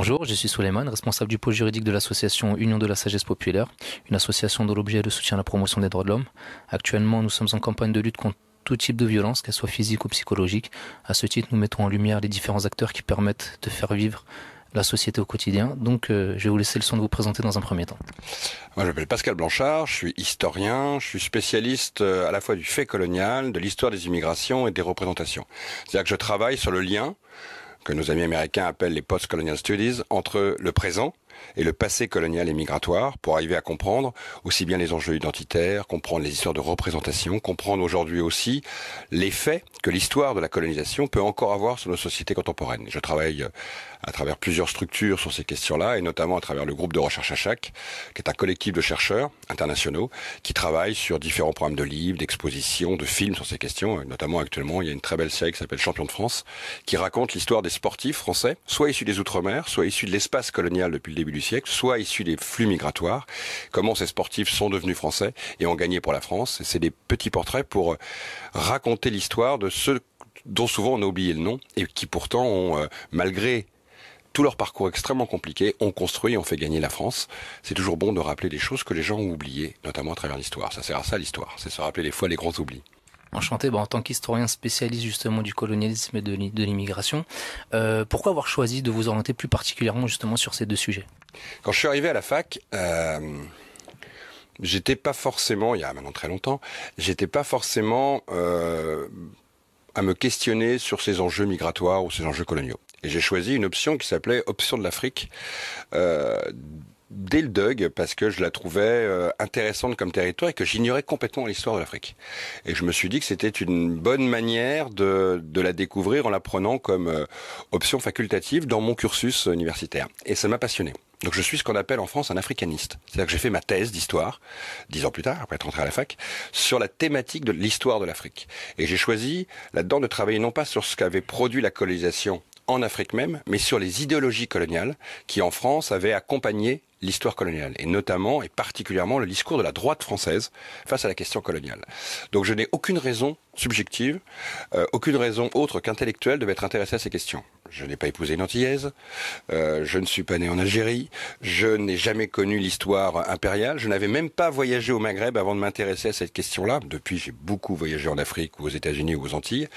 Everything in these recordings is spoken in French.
Bonjour, je suis Souleymane, responsable du pôle juridique de l'association Union de la Sagesse Populaire, une association dont l'objet est de soutien à la promotion des droits de l'homme. Actuellement, nous sommes en campagne de lutte contre tout type de violence, qu'elle soit physique ou psychologique. À ce titre, nous mettons en lumière les différents acteurs qui permettent de faire vivre la société au quotidien. Donc, euh, je vais vous laisser le soin de vous présenter dans un premier temps. Moi, je m'appelle Pascal Blanchard, je suis historien, je suis spécialiste euh, à la fois du fait colonial, de l'histoire des immigrations et des représentations. C'est-à-dire que je travaille sur le lien que nos amis américains appellent les post-colonial studies, entre le présent et le passé colonial et migratoire pour arriver à comprendre aussi bien les enjeux identitaires, comprendre les histoires de représentation, comprendre aujourd'hui aussi l'effet que l'histoire de la colonisation peut encore avoir sur nos sociétés contemporaines. Je travaille euh, à travers plusieurs structures sur ces questions-là, et notamment à travers le groupe de recherche à chaque, qui est un collectif de chercheurs internationaux qui travaillent sur différents programmes de livres, d'expositions, de films sur ces questions. notamment actuellement, il y a une très belle série qui s'appelle Champion de France, qui raconte l'histoire des sportifs français, soit issus des Outre-mer, soit issus de l'espace colonial depuis le début du siècle, soit issus des flux migratoires, comment ces sportifs sont devenus français et ont gagné pour la France. c'est des petits portraits pour euh, raconter l'histoire de ceux dont souvent on a oublié le nom et qui pourtant ont, euh, malgré tout leur parcours extrêmement compliqué, ont construit et ont fait gagner la France. C'est toujours bon de rappeler les choses que les gens ont oubliées, notamment à travers l'histoire. Ça sert à ça l'histoire, c'est se rappeler des fois les grands oublis. Enchanté, en tant qu'historien spécialiste justement du colonialisme et de l'immigration, euh, pourquoi avoir choisi de vous orienter plus particulièrement justement sur ces deux sujets Quand je suis arrivé à la fac, euh, j'étais pas forcément, il y a maintenant très longtemps, j'étais pas forcément euh, à me questionner sur ces enjeux migratoires ou ces enjeux coloniaux. Et j'ai choisi une option qui s'appelait Option de l'Afrique. Euh, dès le Dug parce que je la trouvais euh, intéressante comme territoire et que j'ignorais complètement l'histoire de l'Afrique. Et je me suis dit que c'était une bonne manière de, de, la découvrir en la prenant comme euh, option facultative dans mon cursus universitaire. Et ça m'a passionné. Donc je suis ce qu'on appelle en France un africaniste. C'est-à-dire que j'ai fait ma thèse d'histoire, dix ans plus tard, après être rentré à la fac, sur la thématique de l'histoire de l'Afrique. Et j'ai choisi là-dedans de travailler non pas sur ce qu'avait produit la colonisation en Afrique même, mais sur les idéologies coloniales qui, en France, avaient accompagné l'histoire coloniale, et notamment et particulièrement le discours de la droite française face à la question coloniale. Donc je n'ai aucune raison subjective, euh, aucune raison autre qu'intellectuelle de m'être intéressé à ces questions. Je n'ai pas épousé une Antillaise, euh, je ne suis pas né en Algérie, je n'ai jamais connu l'histoire impériale, je n'avais même pas voyagé au Maghreb avant de m'intéresser à cette question-là. Depuis, j'ai beaucoup voyagé en Afrique ou aux États-Unis ou aux Antilles.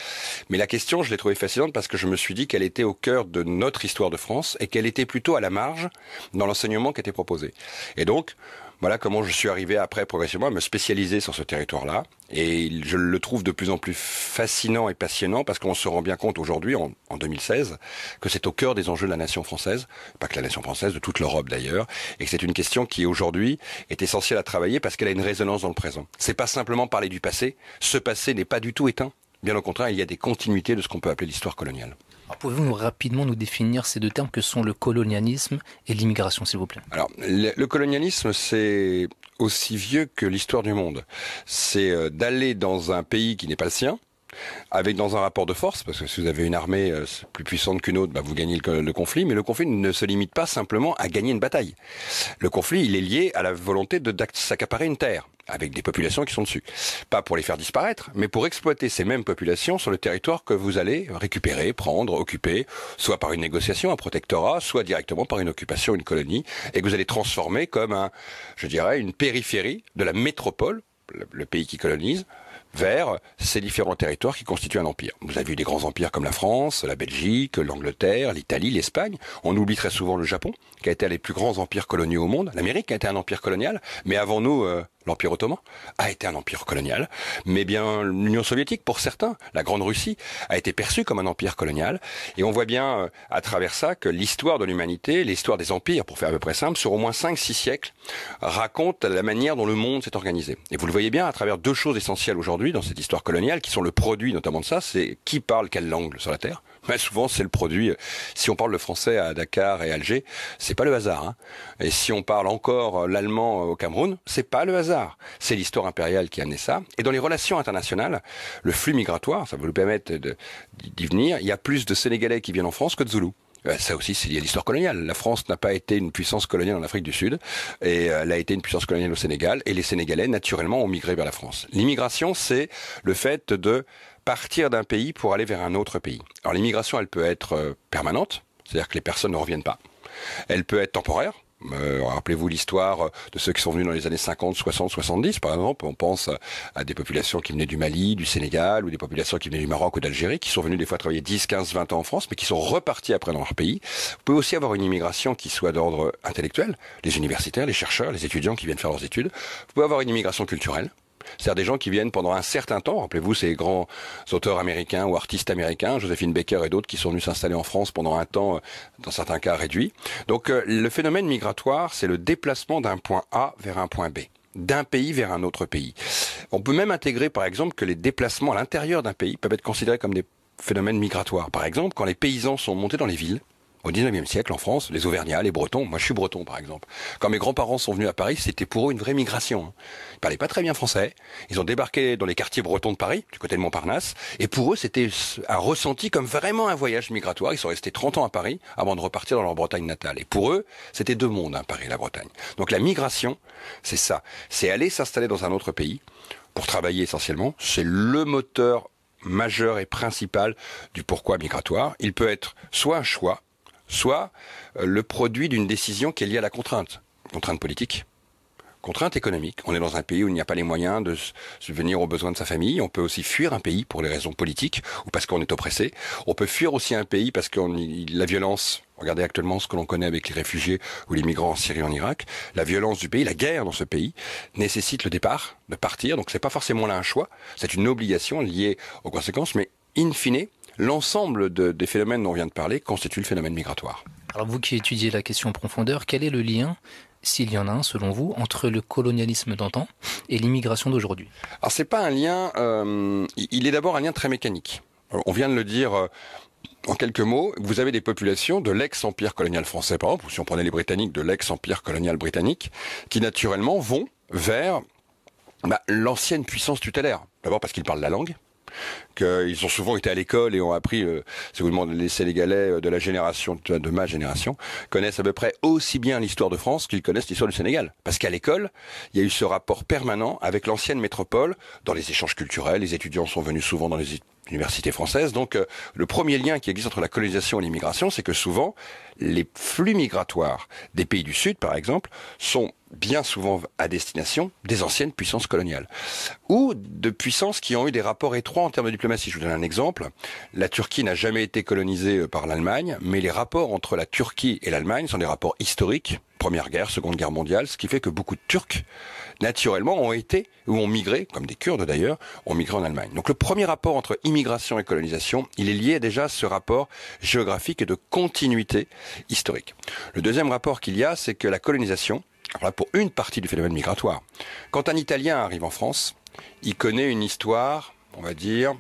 Mais la question, je l'ai trouvée fascinante parce que je me suis dit qu'elle était au cœur de notre histoire de France et qu'elle était plutôt à la marge dans l'enseignement qui était proposé. Et donc, voilà comment je suis arrivé après progressivement à me spécialiser sur ce territoire-là. Et je le trouve de plus en plus fascinant et passionnant parce qu'on se rend bien compte aujourd'hui, en, 2016, que c'est au cœur des enjeux de la nation française, pas que la nation française, de toute l'Europe d'ailleurs, et que c'est une question qui aujourd'hui est essentielle à travailler parce qu'elle a une résonance dans le présent. C'est pas simplement parler du passé. Ce passé n'est pas du tout éteint. Bien au contraire, il y a des continuités de ce qu'on peut appeler l'histoire coloniale. Pouvez-vous rapidement nous définir ces deux termes que sont le colonialisme et l'immigration, s'il vous plaît Alors, le, le colonialisme, c'est aussi vieux que l'histoire du monde. C'est euh, d'aller dans un pays qui n'est pas le sien, avec dans un rapport de force, parce que si vous avez une armée euh, plus puissante qu'une autre, bah, vous gagnez le, conflit, mais le conflit ne se limite pas simplement à gagner une bataille. Le conflit, il est lié à la volonté de s'accaparer une terre, avec des populations qui sont dessus. Pas pour les faire disparaître, mais pour exploiter ces mêmes populations sur le territoire que vous allez récupérer, prendre, occuper, soit par une négociation, un protectorat, soit directement par une occupation, une colonie, et que vous allez transformer comme un, je dirais, une périphérie de la métropole le pays qui colonise, vers ces différents territoires qui constituent un empire. Vous avez eu des grands empires comme la France, la Belgique, l'Angleterre, l'Italie, l'Espagne. On oublie très souvent le Japon, qui a été un des plus grands empires coloniaux au monde. L'Amérique a été un empire colonial, mais avant nous, euh, l'Empire ottoman, a été un empire colonial, mais bien l'Union soviétique, pour certains, la Grande Russie, a été perçue comme un empire colonial. Et on voit bien euh, à travers ça que l'histoire de l'humanité, l'histoire des empires, pour faire à peu près simple, sur au moins 5-6 siècles, raconte la manière dont le monde s'est organisé. Et vous le voyez bien à travers deux choses essentielles aujourd'hui dans cette histoire coloniale, qui sont le produit notamment de ça, c'est qui parle quelle langue sur la Terre, mais souvent c'est le produit. Si on parle le français à Dakar et Alger, c'est pas le hasard. Hein. Et si on parle encore euh, l'allemand euh, au Cameroun, c'est pas le hasard. C'est l'histoire impériale qui a amené ça. Et dans les relations internationales, le flux migratoire, ça va nous permettre d'y venir. Il y a plus de Sénégalais qui viennent en France que de Zoulous. Euh, ça aussi, c'est lié à l'histoire coloniale. La France n'a pas été une puissance coloniale en Afrique du Sud, et elle a été une puissance coloniale au Sénégal, et les Sénégalais, naturellement, ont migré vers la France. L'immigration, c'est le fait de partir d'un pays pour aller vers un autre pays. Alors l'immigration, elle peut être euh, permanente, c'est-à-dire que les personnes ne reviennent pas. Elle peut être temporaire, euh, rappelez-vous l'histoire euh, de ceux qui sont venus dans les années 50, 60, 70, par exemple. On pense à des populations qui venaient du Mali, du Sénégal, ou des populations qui venaient du Maroc ou d'Algérie, qui sont venues des fois travailler 10, 15, 20 ans en France, mais qui sont repartis après dans leur pays. Vous pouvez aussi avoir une immigration qui soit d'ordre intellectuel, les universitaires, les chercheurs, les étudiants qui viennent faire leurs études. Vous pouvez avoir une immigration culturelle, c'est-à-dire des gens qui viennent pendant un certain temps. Rappelez-vous ces grands auteurs américains ou artistes américains, Josephine Baker et d'autres, qui sont venus s'installer en France pendant un temps, euh, dans certains cas réduit. Donc euh, le phénomène migratoire, c'est le déplacement d'un point A vers un point B d'un pays vers un autre pays. On peut même intégrer, par exemple, que les déplacements à l'intérieur d'un pays peuvent être considérés comme des phénomènes migratoires. Par exemple, quand les paysans sont montés dans les villes, au 19e siècle, en France, les Auvergnats, les Bretons, moi je suis breton par exemple, quand mes grands-parents sont venus à Paris, c'était pour eux une vraie migration. Hein. Ils parlaient pas très bien français, ils ont débarqué dans les quartiers bretons de Paris, du côté de Montparnasse, et pour eux c'était un ressenti comme vraiment un voyage migratoire. Ils sont restés 30 ans à Paris avant de repartir dans leur Bretagne natale. Et pour eux, c'était deux mondes, hein, Paris et la Bretagne. Donc la migration, c'est ça, c'est aller s'installer dans un autre pays pour travailler essentiellement, c'est le moteur majeur et principal du pourquoi migratoire. Il peut être soit un choix, soit euh, le produit d'une décision qui est liée à la contrainte, contrainte politique, contrainte économique. On est dans un pays où il n'y a pas les moyens de subvenir aux besoins de sa famille. On peut aussi fuir un pays pour les raisons politiques ou parce qu'on est oppressé. On peut fuir aussi un pays parce que la violence, regardez actuellement ce que l'on connaît avec les réfugiés ou les migrants en Syrie en Irak, la violence du pays, la guerre dans ce pays nécessite le départ, de partir. Donc ce n'est pas forcément là un choix, c'est une obligation liée aux conséquences, mais in fine, l'ensemble des phénomènes dont on vient de parler constitue le phénomène migratoire. Alors vous qui étudiez la question en profondeur, quel est le lien s'il y en a un selon vous, entre le colonialisme d'antan et l'immigration d'aujourd'hui Alors c'est pas un lien, euh, il est d'abord un lien très mécanique. On vient de le dire euh, en quelques mots, vous avez des populations de l'ex-empire colonial français, par exemple, ou si on prenait les Britanniques, de l'ex-empire colonial britannique, qui naturellement vont vers bah, l'ancienne puissance tutélaire. D'abord parce qu'ils parlent la langue, qu'ils ont souvent été à l'école et ont appris, si euh, vous demandez les Sénégalais euh, de la génération, de ma génération, connaissent à peu près aussi bien l'histoire de France qu'ils connaissent l'histoire du Sénégal. Parce qu'à l'école, il y a eu ce rapport permanent avec l'ancienne métropole dans les échanges culturels. Les étudiants sont venus souvent dans les universités françaises Donc euh, le premier lien qui existe entre la colonisation et l'immigration, c'est que souvent les flux migratoires des pays du Sud, par exemple, sont bien souvent à destination des anciennes puissances coloniales ou de puissances qui ont eu des rapports étroits en termes de si Je vous donne un exemple. La Turquie n'a jamais été colonisée euh, par l'Allemagne, mais les rapports entre la Turquie et l'Allemagne sont des rapports historiques. Première guerre, Seconde guerre mondiale, ce qui fait que beaucoup de Turcs, naturellement, ont été ou ont migré, comme des Kurdes d'ailleurs, ont migré en Allemagne. Donc le premier rapport entre immigration et colonisation, il est lié déjà à ce rapport géographique et de continuité historique. Le deuxième rapport qu'il y a, c'est que la colonisation, pour une partie du phénomène migratoire, quand un Italien arrive en France, il connaît une histoire, on va dire,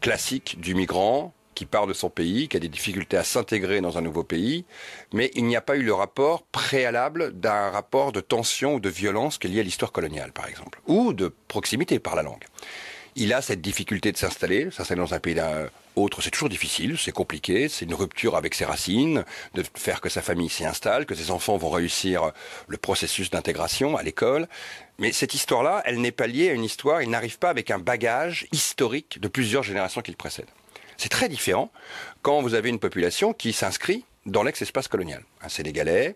classique du migrant qui part de son pays, qui a des difficultés à s'intégrer dans un nouveau pays, mais il n'y a pas eu le rapport préalable d'un rapport de tension ou de violence qui est lié à l'histoire coloniale, par exemple, ou de proximité par la langue. Il a cette difficulté de s'installer, s'installer dans un pays autre, c'est toujours difficile, c'est compliqué, c'est une rupture avec ses racines, de faire que sa famille s'y installe, que ses enfants vont réussir le processus d'intégration à l'école. Mais cette histoire-là, elle n'est pas liée à une histoire, il n'arrive pas avec un bagage historique de plusieurs générations qui le précèdent. C'est très différent quand vous avez une population qui s'inscrit dans l'ex-espace colonial. Un Sénégalais,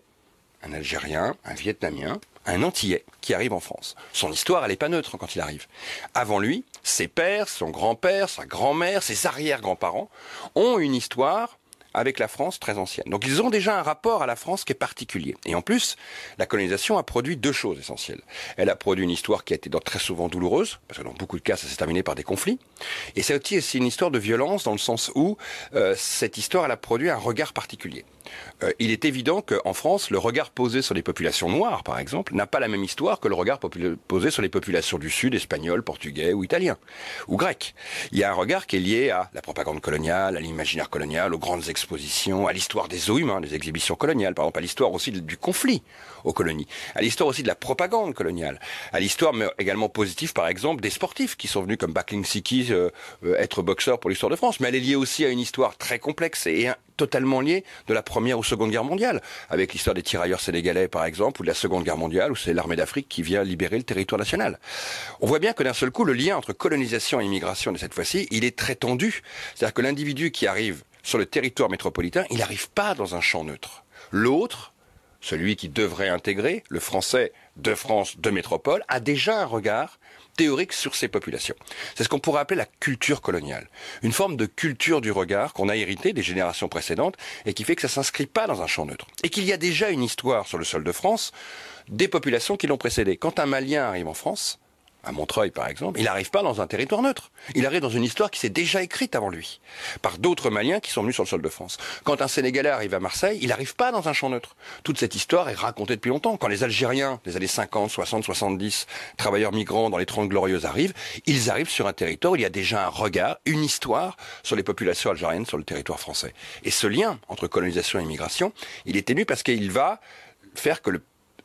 un Algérien, un Vietnamien, un Antillais qui arrive en France. Son histoire, elle n'est pas neutre quand il arrive. Avant lui, ses pères, son grand-père, sa grand-mère, ses arrière-grands-parents ont une histoire avec la France très ancienne. Donc ils ont déjà un rapport à la France qui est particulier. Et en plus, la colonisation a produit deux choses essentielles. Elle a produit une histoire qui a été très souvent douloureuse, parce que dans beaucoup de cas, ça s'est terminé par des conflits. Et c'est aussi une histoire de violence dans le sens où euh, cette histoire, elle a produit un regard particulier. Euh, il est évident qu'en France, le regard posé sur les populations noires, par exemple, n'a pas la même histoire que le regard posé sur les populations du Sud, espagnoles, portugais ou italiens, ou grecs. Il y a un regard qui est lié à la propagande coloniale, à l'imaginaire colonial, aux grandes expositions, à l'histoire des eaux humains, des exhibitions coloniales, par exemple, à l'histoire aussi du conflit aux colonies, à l'histoire aussi de la propagande coloniale, à l'histoire mais également positive, par exemple, des sportifs qui sont venus comme Buckling Siki euh, euh, être boxeur pour l'histoire de France, mais elle est liée aussi à une histoire très complexe et, totalement liée de la première Première ou Seconde Guerre mondiale, avec l'histoire des tirailleurs sénégalais par exemple, ou de la Seconde Guerre mondiale, où c'est l'armée d'Afrique qui vient libérer le territoire national. On voit bien que d'un seul coup, le lien entre colonisation et immigration de cette fois-ci, il est très tendu. C'est-à-dire que l'individu qui arrive sur le territoire métropolitain, il n'arrive pas dans un champ neutre. L'autre, celui qui devrait intégrer, le français de France, de métropole, a déjà un regard théorique sur ces populations. C'est ce qu'on pourrait appeler la culture coloniale, une forme de culture du regard qu'on a hérité des générations précédentes et qui fait que ça s'inscrit pas dans un champ neutre et qu'il y a déjà une histoire sur le sol de France des populations qui l'ont précédé. Quand un Malien arrive en France, à Montreuil par exemple, il n'arrive pas dans un territoire neutre. Il arrive dans une histoire qui s'est déjà écrite avant lui, par d'autres Maliens qui sont venus sur le sol de France. Quand un Sénégalais arrive à Marseille, il n'arrive pas dans un champ neutre. Toute cette histoire est racontée depuis longtemps. Quand les Algériens des années 50, 60, 70, travailleurs migrants dans les Trente Glorieuses arrivent, ils arrivent sur un territoire où il y a déjà un regard, une histoire sur les populations algériennes sur le territoire français. Et ce lien entre colonisation et immigration, il est ému parce qu'il va faire que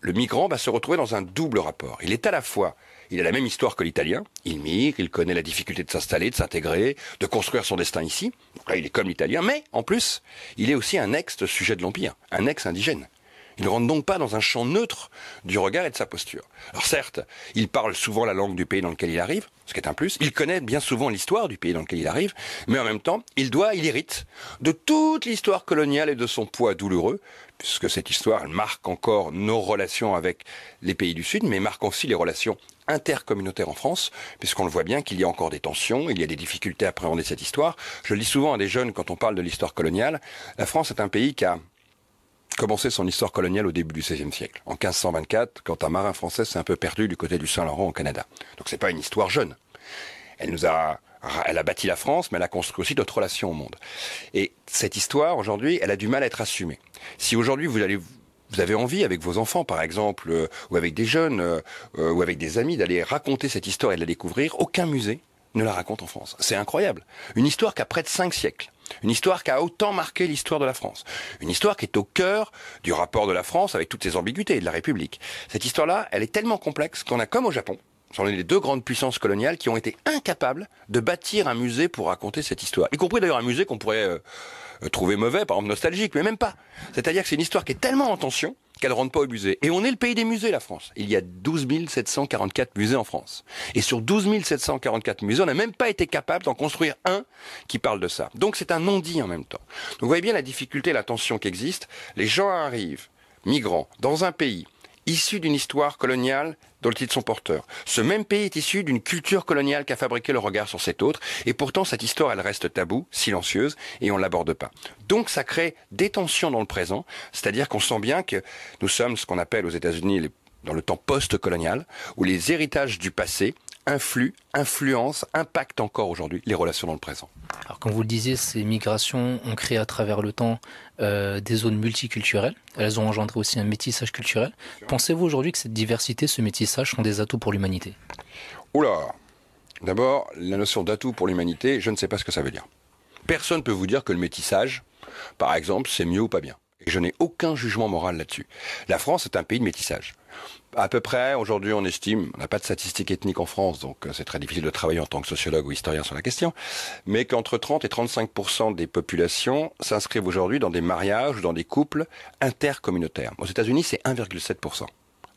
le migrant va se retrouver dans un double rapport. Il est à la fois il a la même histoire que l'italien. Il migre, il connaît la difficulté de s'installer, de s'intégrer, de construire son destin ici. là, il est comme l'italien, mais en plus, il est aussi un ex-sujet de l'Empire, un ex-indigène. Il ne rentre donc pas dans un champ neutre du regard et de sa posture. Alors certes, il parle souvent la langue du pays dans lequel il arrive, ce qui est un plus. Il connaît bien souvent l'histoire du pays dans lequel il arrive, mais en même temps, il doit, il hérite de toute l'histoire coloniale et de son poids douloureux, puisque cette histoire marque encore nos relations avec les pays du Sud, mais marque aussi les relations intercommunautaire en France, puisqu'on le voit bien qu'il y a encore des tensions, il y a des difficultés à appréhender cette histoire. Je le dis souvent à des jeunes quand on parle de l'histoire coloniale, la France est un pays qui a commencé son histoire coloniale au début du XVIe siècle, en 1524, quand un marin français s'est un peu perdu du côté du Saint-Laurent au Canada. Donc c'est pas une histoire jeune. Elle nous a elle a bâti la France, mais elle a construit aussi d'autres relations au monde. Et cette histoire, aujourd'hui, elle a du mal à être assumée. Si aujourd'hui vous allez vous avez envie avec vos enfants par exemple, euh, ou avec des jeunes, euh, euh, ou avec des amis, d'aller raconter cette histoire et de la découvrir, aucun musée ne la raconte en France. C'est incroyable. Une histoire qui a près de cinq siècles. Une histoire qui a autant marqué l'histoire de la France. Une histoire qui est au cœur du rapport de la France avec toutes ses ambiguïtés et de la République. Cette histoire-là, elle est tellement complexe qu'on a comme au Japon, est les deux grandes puissances coloniales qui ont été incapables de bâtir un musée pour raconter cette histoire. Y compris d'ailleurs un musée qu'on pourrait euh, trouver mauvais, par exemple nostalgique, mais même pas. C'est-à-dire que c'est une histoire qui est tellement en tension qu'elle ne rentre pas au musée. Et on est le pays des musées, la France. Il y a 12 744 musées en France. Et sur 12 744 musées, on n'a même pas été capable d'en construire un qui parle de ça. Donc c'est un non-dit en même temps. vous voyez bien la difficulté, la tension qui existe. Les gens arrivent, migrants, dans un pays issu d'une histoire coloniale dont titre son porteur, Ce même pays est issu d'une culture coloniale qui a fabriqué le regard sur cet autre, et pourtant cette histoire, elle reste taboue, silencieuse, et on ne l'aborde pas. Donc ça crée des tensions dans le présent, c'est-à-dire qu'on sent bien que nous sommes ce qu'on appelle aux États-Unis dans le temps post-colonial, où les héritages du passé influe, influence, impacte encore aujourd'hui les relations dans le présent Alors, comme vous le disiez, ces migrations ont créé à travers le temps euh, des zones multiculturelles. Elles ont engendré aussi un métissage culturel. Pensez-vous aujourd'hui que cette diversité, ce métissage sont des atouts pour l'humanité Oula D'abord, la notion d'atout pour l'humanité, je ne sais pas ce que ça veut dire. Personne ne peut vous dire que le métissage, par exemple, c'est mieux ou pas bien. Et je n'ai aucun jugement moral là-dessus. La France est un pays de métissage à peu près, aujourd'hui, on estime, on n'a pas de statistiques ethniques en France, donc euh, c'est très difficile de travailler en tant que sociologue ou historien sur la question, mais qu'entre 30 et 35 des populations s'inscrivent aujourd'hui dans des mariages ou dans des couples intercommunautaires. Aux États-Unis, c'est 1,7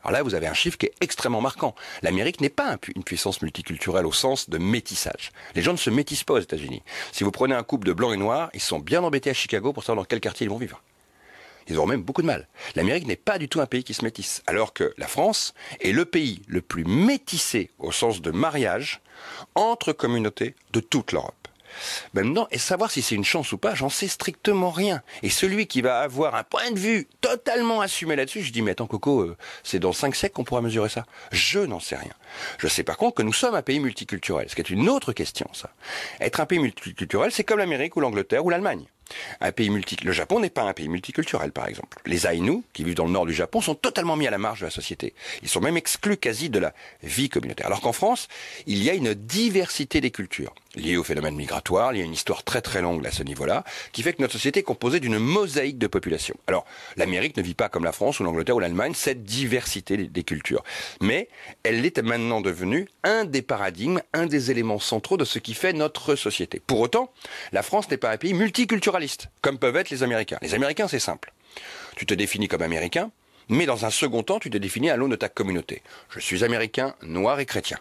alors là, vous avez un chiffre qui est extrêmement marquant. L'Amérique n'est pas une puissance multiculturelle au sens de métissage. Les gens ne se métissent pas aux États-Unis. Si vous prenez un couple de blancs et noirs, ils sont bien embêtés à Chicago pour savoir dans quel quartier ils vont vivre. Ils auront même beaucoup de mal. L'Amérique n'est pas du tout un pays qui se métisse, alors que la France est le pays le plus métissé au sens de mariage entre communautés de toute l'Europe. Maintenant, et savoir si c'est une chance ou pas, j'en sais strictement rien. Et celui qui va avoir un point de vue totalement assumé là-dessus, je dis, mais attends Coco, euh, c'est dans cinq siècles qu'on pourra mesurer ça. Je n'en sais rien. Je sais par contre que nous sommes un pays multiculturel, ce qui est une autre question, ça. Être un pays multiculturel, c'est comme l'Amérique ou l'Angleterre ou l'Allemagne. Un pays multi... Le Japon n'est pas un pays multiculturel, par exemple. Les Ainu, qui vivent dans le nord du Japon, sont totalement mis à la marge de la société. Ils sont même exclus quasi de la vie communautaire. Alors qu'en France, il y a une diversité des cultures lié au phénomène migratoire, il à une histoire très très longue à ce niveau-là, qui fait que notre société est composée d'une mosaïque de populations. Alors, l'Amérique ne vit pas comme la France ou l'Angleterre ou l'Allemagne cette diversité des cultures, mais elle est maintenant devenue un des paradigmes, un des éléments centraux de ce qui fait notre société. Pour autant, la France n'est pas un pays multiculturaliste, comme peuvent être les Américains. Les Américains, c'est simple. Tu te définis comme Américain, mais dans un second temps, tu te définis à l'aune de ta communauté. Je suis Américain, noir et chrétien.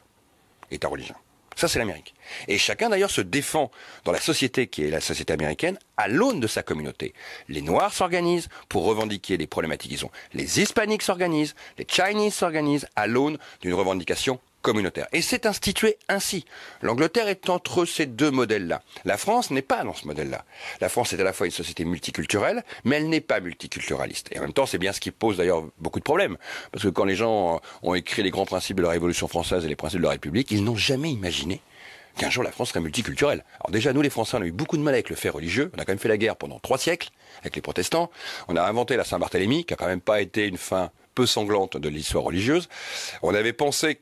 Et ta religion ça, c'est l'Amérique. Et chacun, d'ailleurs, se défend dans la société qui est la société américaine à l'aune de sa communauté. Les Noirs s'organisent pour revendiquer les problématiques qu'ils ont. Les Hispaniques s'organisent, les Chinese s'organisent à l'aune d'une revendication communautaire. Et c'est institué ainsi. L'Angleterre est entre ces deux modèles-là. La France n'est pas dans ce modèle-là. La France est à la fois une société multiculturelle, mais elle n'est pas multiculturaliste. Et en même temps, c'est bien ce qui pose d'ailleurs beaucoup de problèmes. Parce que quand les gens euh, ont écrit les grands principes de la Révolution française et les principes de la République, ils n'ont jamais imaginé qu'un jour la France serait multiculturelle. Alors déjà, nous les Français, on a eu beaucoup de mal avec le fait religieux. On a quand même fait la guerre pendant trois siècles avec les protestants. On a inventé la Saint-Barthélemy, qui a quand même pas été une fin peu sanglante de l'histoire religieuse. On avait pensé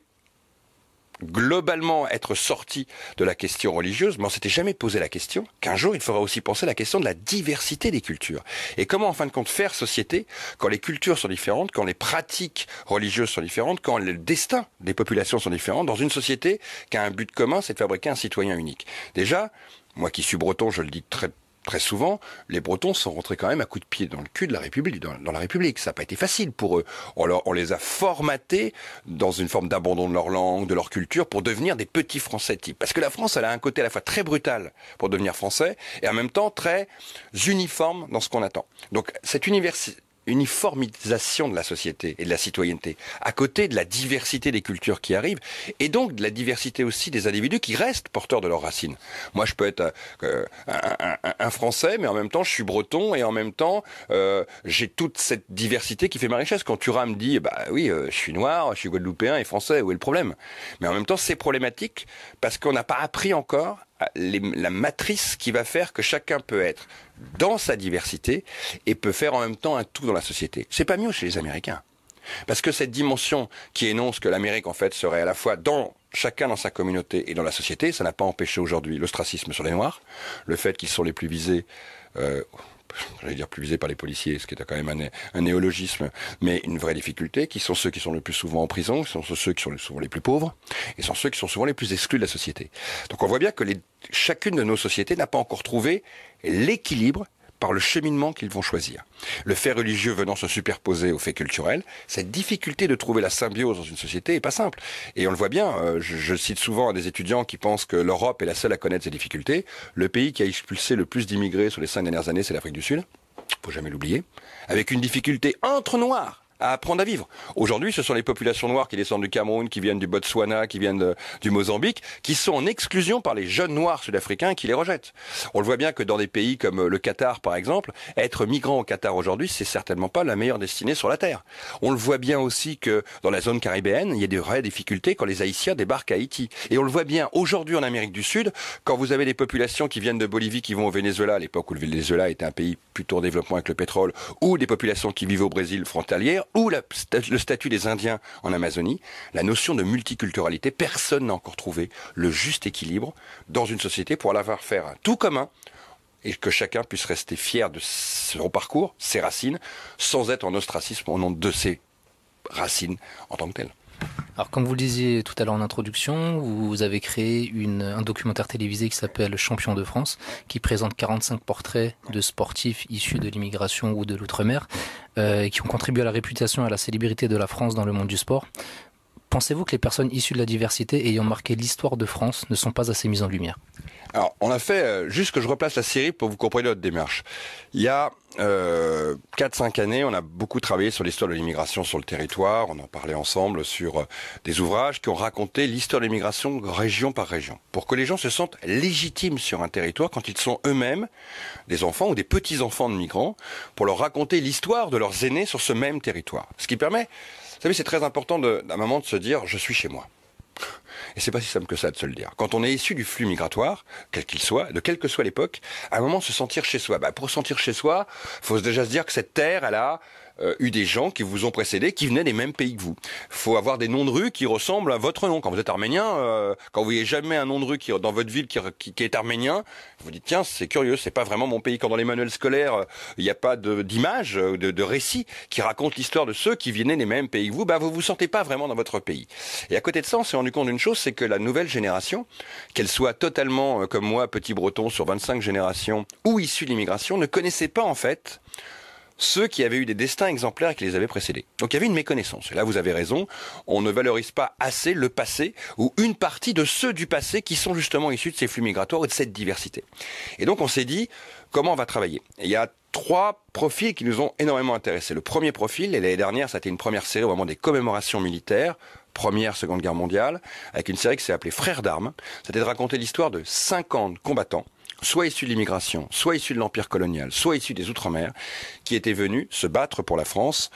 globalement être sorti de la question religieuse, mais on s'était jamais posé la question qu'un jour il faudra aussi penser la question de la diversité des cultures. Et comment en fin de compte faire société quand les cultures sont différentes, quand les pratiques religieuses sont différentes, quand le destin des populations sont différentes, dans une société qui a un but commun, c'est de fabriquer un citoyen unique. Déjà, moi qui suis breton, je le dis très très souvent, les Bretons sont rentrés quand même à coup de pied dans le cul de la République. Dans, la République, ça n'a pas été facile pour eux. On, on les a formatés dans une forme d'abandon de leur langue, de leur culture, pour devenir des petits Français types. Parce que la France, elle a un côté à la fois très brutal pour devenir français et en même temps très uniforme dans ce qu'on attend. Donc cette université uniformisation de la société et de la citoyenneté, à côté de la diversité des cultures qui arrivent, et donc de la diversité aussi des individus qui restent porteurs de leurs racines. Moi, je peux être euh, un, Français, mais en même temps, je suis breton, et en même temps, euh, j'ai toute cette diversité qui fait ma richesse. Quand tu me dit, bah oui, euh, je suis noir, je suis guadeloupéen et français, où est le problème Mais en même temps, c'est problématique, parce qu'on n'a pas appris encore la matrice qui va faire que chacun peut être dans sa diversité et peut faire en même temps un tout dans la société. C'est pas mieux chez les Américains. Parce que cette dimension qui énonce que l'Amérique en fait serait à la fois dans chacun dans sa communauté et dans la société, ça n'a pas empêché aujourd'hui l'ostracisme sur les Noirs, le fait qu'ils sont les plus visés euh, j'allais dire plus visé par les policiers, ce qui est quand même un, néologisme, mais une vraie difficulté, qui sont ceux qui sont le plus souvent en prison, qui sont ceux qui sont souvent les plus pauvres, et sont ceux qui sont souvent les plus exclus de la société. Donc on voit bien que chacune de nos sociétés n'a pas encore trouvé l'équilibre par le cheminement qu'ils vont choisir. Le fait religieux venant se superposer au fait culturel, cette difficulté de trouver la symbiose dans une société est pas simple. Et on le voit bien, euh, je, cite souvent à des étudiants qui pensent que l'Europe est la seule à connaître ces difficultés. Le pays qui a expulsé le plus d'immigrés sur les cinq dernières années, c'est l'Afrique du Sud. Faut jamais l'oublier. Avec une difficulté entre noirs à apprendre à vivre. Aujourd'hui, ce sont les populations noires qui descendent du Cameroun, qui viennent du Botswana, qui viennent du Mozambique, qui sont en exclusion par les jeunes noirs sud-africains qui les rejettent. On le voit bien que dans des pays comme le Qatar, par exemple, être migrant au Qatar aujourd'hui, c'est certainement pas la meilleure destinée sur la Terre. On le voit bien aussi que dans la zone caribéenne, il y a des vraies difficultés quand les Haïtiens débarquent à Haïti. Et on le voit bien aujourd'hui en Amérique du Sud, quand vous avez des populations qui viennent de Bolivie, qui vont au Venezuela, à l'époque où le Venezuela était un pays plutôt en développement avec le pétrole, ou des populations qui vivent au Brésil frontalière, ou le statut des Indiens en Amazonie, la notion de multiculturalité, personne n'a encore trouvé le juste équilibre dans une société pour l'avoir faire tout commun et que chacun puisse rester fier de son parcours, ses racines, sans être en ostracisme au nom de ses racines en tant que telles. Alors, comme vous le disiez tout à l'heure en introduction, vous avez créé un documentaire télévisé qui s'appelle Champion de France, qui présente 45 portraits de sportifs issus de l'immigration ou de l'outre-mer et euh, qui ont contribué à la réputation et à la célébrité de la France dans le monde du sport. Pensez-vous que les personnes issues de la diversité ayant marqué l'histoire de France ne sont pas assez mises en lumière alors, on a fait, euh, juste que je replace la série pour vous comprendre notre démarche. Il y a euh, 4-5 années, on a beaucoup travaillé sur l'histoire de l'immigration sur le territoire, on en parlait ensemble sur euh, des ouvrages qui ont raconté l'histoire de l'immigration région par région, pour que les gens se sentent légitimes sur un territoire quand ils sont eux-mêmes des enfants ou des petits-enfants de migrants, pour leur raconter l'histoire de leurs aînés sur ce même territoire. Ce qui permet, vous savez, c'est très important d'un moment de se dire, je suis chez moi. Et c'est pas si simple que ça de se le dire. Quand on est issu du flux migratoire, quel qu'il soit, de quelle que soit l'époque, à un moment se sentir chez soi. Bah, pour sentir chez soi, faut déjà se dire que cette terre, elle a euh, eu des gens qui vous ont précédé, qui venaient des mêmes pays que vous. faut avoir des noms de rue qui ressemblent à votre nom. Quand vous êtes arménien, euh, quand vous voyez jamais un nom de rue qui, dans votre ville qui, qui, est arménien, vous dites tiens, c'est curieux, c'est pas vraiment mon pays. Quand dans les manuels scolaires, euh, il n'y a pas d'image, de, de, de récit qui raconte l'histoire de ceux qui venaient des mêmes pays que vous, bah vous vous sentez pas vraiment dans votre pays. Et à côté de ça, on s'est rendu compte d'une chose, c'est que la nouvelle génération, qu'elle soit totalement comme moi, petit breton sur 25 générations, ou issue de l'immigration, ne connaissait pas en fait ceux qui avaient eu des destins exemplaires qui les avaient précédés. Donc il y avait une méconnaissance. Et là, vous avez raison, on ne valorise pas assez le passé ou une partie de ceux du passé qui sont justement issus de ces flux migratoires ou de cette diversité. Et donc on s'est dit, comment on va travailler Il y a trois profils qui nous ont énormément intéressés. Le premier profil, et l'année dernière, ça a été une première série au moment des commémorations militaires, première, seconde guerre mondiale, avec une série qui s'est appelée Frères d'armes. C'était de raconter l'histoire de 50 combattants soit issus de l'immigration, soit issus de l'empire colonial, soit issus des outre-mer, qui étaient venus se battre pour la France,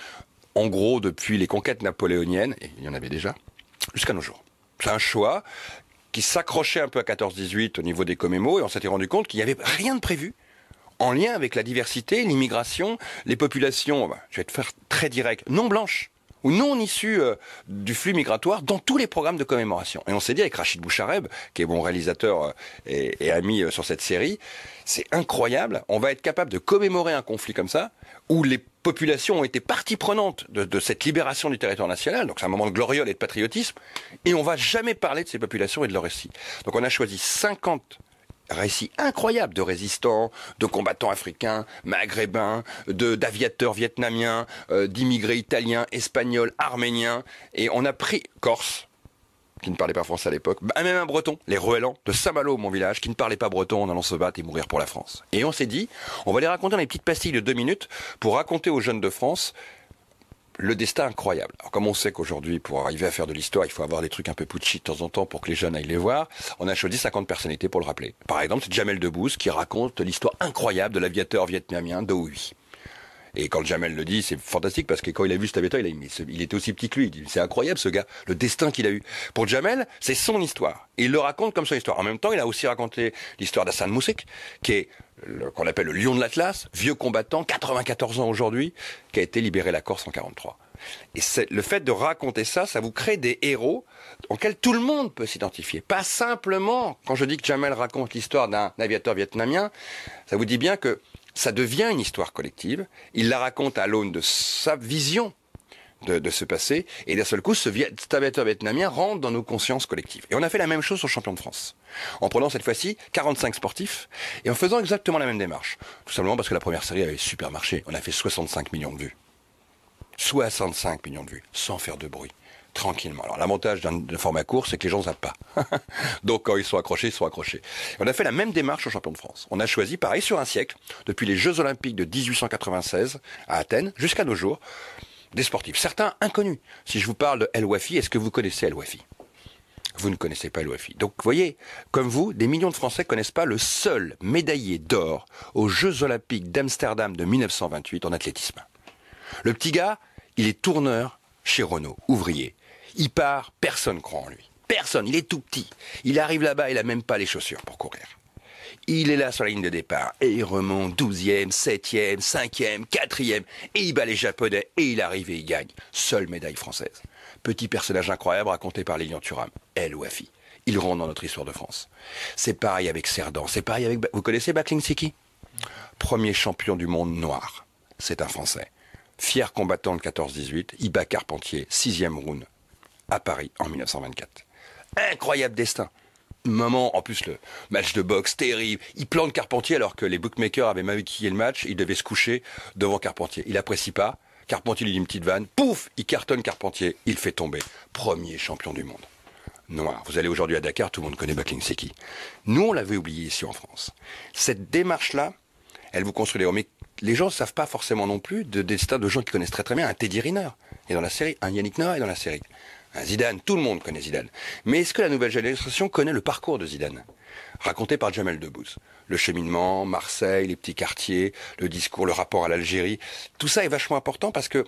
en gros depuis les conquêtes napoléoniennes, et il y en avait déjà, jusqu'à nos jours. C'est un choix qui s'accrochait un peu à 14-18 au niveau des commémos, et on s'était rendu compte qu'il n'y avait rien de prévu en lien avec la diversité, l'immigration, les populations, je vais te très direct, non blanches, ou non issue euh, du flux migratoire dans tous les programmes de commémoration. Et on s'est dit avec Rachid Bouchareb, qui est bon réalisateur euh, et, ami euh, sur cette série, c'est incroyable, on va être capable de commémorer un conflit comme ça, où les populations ont été partie prenante de, cette libération du territoire national, donc c'est un moment de gloriole et de patriotisme, et on va jamais parler de ces populations et de leur récit. Donc on a choisi 50 récits incroyables de résistants, de combattants africains, maghrébins, d'aviateurs vietnamiens, euh, d'immigrés italiens, espagnols, arméniens. Et on a pris Corse, qui ne parlait pas français à l'époque, bah, même un breton, les Roellans de Saint-Malo, mon village, qui ne parlait pas breton en allant se battre et mourir pour la France. Et on s'est dit, on va les raconter dans les petites pastilles de deux minutes pour raconter aux jeunes de France le destin incroyable. Alors, comme on sait qu'aujourd'hui, pour arriver à faire de l'histoire, il faut avoir des trucs un peu putschis de temps en temps pour que les jeunes aillent les voir, on a choisi 50 personnalités pour le rappeler. Par exemple, c'est Jamel Debbouze qui raconte l'histoire incroyable de l'aviateur vietnamien Do Et quand Jamel le dit, c'est fantastique parce que quand il a vu cet aviateur, il, a, il était aussi petit que lui. C'est incroyable ce gars, le destin qu'il a eu. Pour Jamel, c'est son histoire. il le raconte comme son histoire. En même temps, il a aussi raconté l'histoire d'Assane Moussik, qui est qu'on appelle le lion de l'Atlas, vieux combattant, 94 ans aujourd'hui, qui a été libéré la Corse en 43. Et le fait de raconter ça, ça vous crée des héros auxquels tout le monde peut s'identifier. Pas simplement, quand je dis que Jamel raconte l'histoire d'un aviateur vietnamien, ça vous dit bien que ça devient une histoire collective. Il la raconte à l'aune de sa vision de, se passer. Et d'un seul coup, ce vietnamien rentre dans nos consciences collectives. Et on a fait la même chose au champion de France. En prenant cette fois-ci 45 sportifs et en faisant exactement la même démarche. Tout simplement parce que la première série avait super marché. On a fait 65 millions de vues. 65 millions de vues, sans faire de bruit tranquillement. Alors l'avantage d'un format court, c'est que les gens ne pas. Donc quand ils sont accrochés, ils sont accrochés. on a fait la même démarche au champion de France. On a choisi, pareil, sur un siècle, depuis les Jeux Olympiques de 1896 à Athènes jusqu'à nos jours, des sportifs, certains inconnus. Si je vous parle de El Wafi, est-ce que vous connaissez El Wafi Vous ne connaissez pas El Wafi. Donc, voyez, comme vous, des millions de Français connaissent pas le seul médaillé d'or aux Jeux Olympiques d'Amsterdam de 1928 en athlétisme. Le petit gars, il est tourneur chez Renault, ouvrier. Il part, personne ne croit en lui. Personne, il est tout petit. Il arrive là-bas, il n'a même pas les chaussures pour courir. Il est là sur la ligne de départ et il remonte 12e, 7e, 5e, 4e et il bat les Japonais et il arrive et il gagne. Seule médaille française. Petit personnage incroyable raconté par Lilian Thuram, ou Afi. Il rentre dans notre histoire de France. C'est pareil avec Cerdan, c'est pareil avec... Vous connaissez Bakling Siki Premier champion du monde noir. C'est un Français. Fier combattant de 14-18, il bat Carpentier, sixième round, à Paris en 1924. Incroyable destin Maman, en plus le match de boxe terrible, il plante Carpentier alors que les bookmakers avaient maquillé le match, il devait se coucher devant Carpentier. Il apprécie pas, Carpentier lui dit une petite vanne, pouf, il cartonne Carpentier, il fait tomber. Premier champion du monde. Noir. Vous allez aujourd'hui à Dakar, tout le monde connaît Buckling, c'est Nous, on l'avait oublié ici en France. Cette démarche-là, elle vous construit les Mais les gens ne savent pas forcément non plus de, des stades de gens qui connaissent très très bien un Teddy Riner dans la série, un Yannick Noah est dans la série. Hein, Zidane, tout le monde connaît Zidane. Mais est-ce que la nouvelle génération connaît le parcours de Zidane Raconté par Jamel Debbouze. Le cheminement, Marseille, les petits quartiers, le discours, le rapport à l'Algérie. Tout ça est vachement important parce que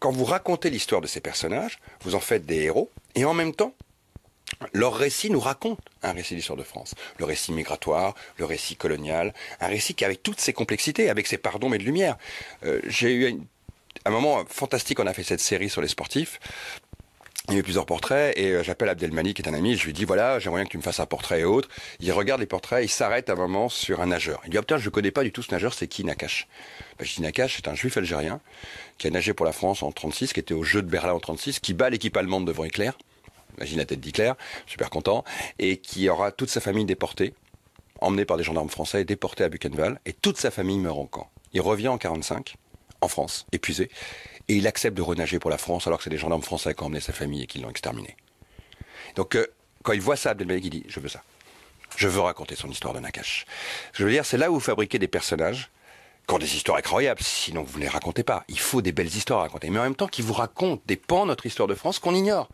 quand vous racontez l'histoire de ces personnages, vous en faites des héros. Et en même temps, leur récit nous raconte un récit d'histoire de France. Le récit migratoire, le récit colonial, un récit qui, avec toutes ses complexités, avec ses pardons mais de lumière, euh, j'ai eu un moment fantastique, on a fait cette série sur les sportifs, il y plusieurs portraits et euh, j'appelle Abdelmani qui est un ami, je lui dis voilà, j'aimerais bien que tu me fasses un portrait et autre. Il regarde les portraits, il s'arrête un moment sur un nageur. Il dit oh putain, je connais pas du tout ce nageur, c'est qui Nakache ben, Je dis Nakache c'est un juif algérien qui a nagé pour la France en 36, qui était au jeu de Berlin en 36, qui bat l'équipe allemande devant Hitler. Imagine la tête d'Hitler, super content et qui aura toute sa famille déportée, emmenée par des gendarmes français déportée à Buchenwald et toute sa famille meurt en camp. Il revient en 45 en France, épuisé, et il accepte de renager pour la France alors que c'est des gendarmes français qui ont emmené sa famille et qui l'ont exterminé. Donc euh, quand il voit ça, Abdelmalek, il dit Je veux ça. Je veux raconter son histoire de Nakash. je veux dire, c'est là où vous fabriquez des personnages qui ont des histoires incroyables, sinon vous ne les racontez pas. Il faut des belles histoires à raconter, mais en même temps qui vous racontent des pans de notre histoire de France qu'on ignore.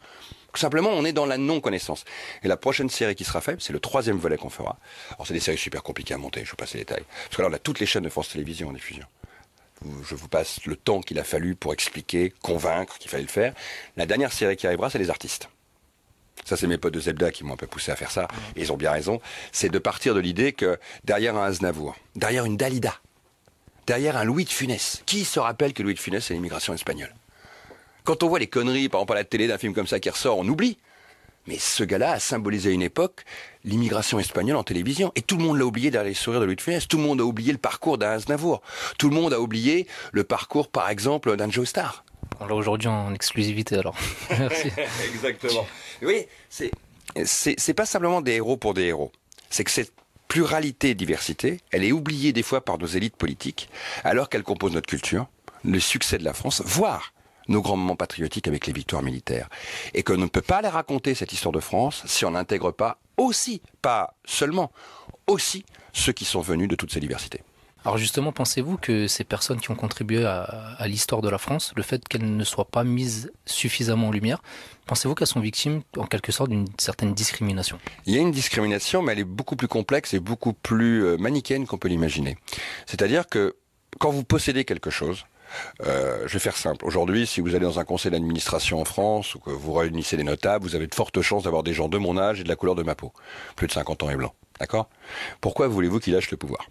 Tout simplement, on est dans la non-connaissance. Et la prochaine série qui sera faite, c'est le troisième volet qu'on fera. Alors, c'est des séries super compliquées à monter, je vous passe les détails. Parce que là, toutes les chaînes de France Télévisions en diffusion je vous passe le temps qu'il a fallu pour expliquer, convaincre qu'il fallait le faire. La dernière série qui arrivera, c'est les artistes. Ça, c'est mes potes de Zelda qui m'ont un peu poussé à faire ça, et ils ont bien raison. C'est de partir de l'idée que derrière un Aznavour, derrière une Dalida, derrière un Louis de Funès, qui se rappelle que Louis de Funès, c'est l'immigration espagnole Quand on voit les conneries, par exemple, à la télé d'un film comme ça qui ressort, on oublie. Mais ce gars-là a symbolisé à une époque l'immigration espagnole en télévision. Et tout le monde l'a oublié derrière les sourires de Louis de Tout le monde a oublié le parcours d'un Tout le monde a oublié le parcours, par exemple, d'un Joe Star. On l'a aujourd'hui en exclusivité, alors. Exactement. Oui, c'est, c'est pas simplement des héros pour des héros. C'est que cette pluralité, diversité, elle est oubliée des fois par nos élites politiques, alors qu'elle compose notre culture, le succès de la France, voire nos grands moments patriotiques avec les victoires militaires. Et qu'on ne peut pas les raconter, cette histoire de France, si on n'intègre pas aussi, pas seulement, aussi ceux qui sont venus de toutes ces diversités. Alors justement, pensez-vous que ces personnes qui ont contribué à, à l'histoire de la France, le fait qu'elles ne soient pas mises suffisamment en lumière, pensez-vous qu'elles sont victimes en quelque sorte d'une certaine discrimination Il y a une discrimination, mais elle est beaucoup plus complexe et beaucoup plus euh, manichéenne qu'on peut l'imaginer. C'est-à-dire que quand vous possédez quelque chose, euh, je vais faire simple. Aujourd'hui, si vous allez dans un conseil d'administration en France ou que vous réunissez des notables, vous avez de fortes chances d'avoir des gens de mon âge et de la couleur de ma peau. Plus de 50 ans et blanc. D'accord Pourquoi voulez-vous qu'ils lâchent le pouvoir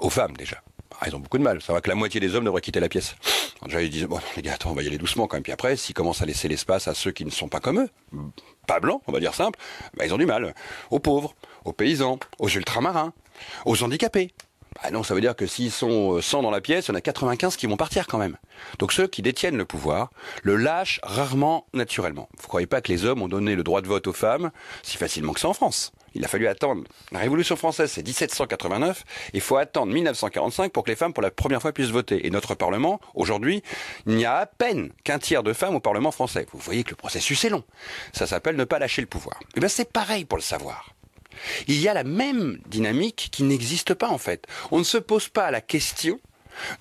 Aux femmes déjà. Ah, ils ont beaucoup de mal. Ça va que la moitié des hommes devraient quitter la pièce. Déjà, ils disent, bon, les gars, attends, on va y aller doucement quand même. Puis après, s'ils commencent à laisser l'espace à ceux qui ne sont pas comme eux, pas blancs, on va dire simple, bah, ils ont du mal. Aux pauvres, aux paysans, aux ultramarins, aux handicapés, ah non, ça veut dire que s'ils sont 100 euh, dans la pièce, on y en a 95 qui vont partir quand même. Donc ceux qui détiennent le pouvoir le lâchent rarement naturellement. Vous croyez pas que les hommes ont donné le droit de vote aux femmes si facilement que ça en France il a fallu attendre. La Révolution française, c'est 1789. Il faut attendre 1945 pour que les femmes, pour la première fois, puissent voter. Et notre Parlement, aujourd'hui, il n'y a à peine qu'un tiers de femmes au Parlement français. Vous voyez que le processus est long. Ça s'appelle ne pas lâcher le pouvoir. Et eh bien, c'est pareil pour le savoir. Il y a la même dynamique qui n'existe pas en fait. On ne se pose pas la question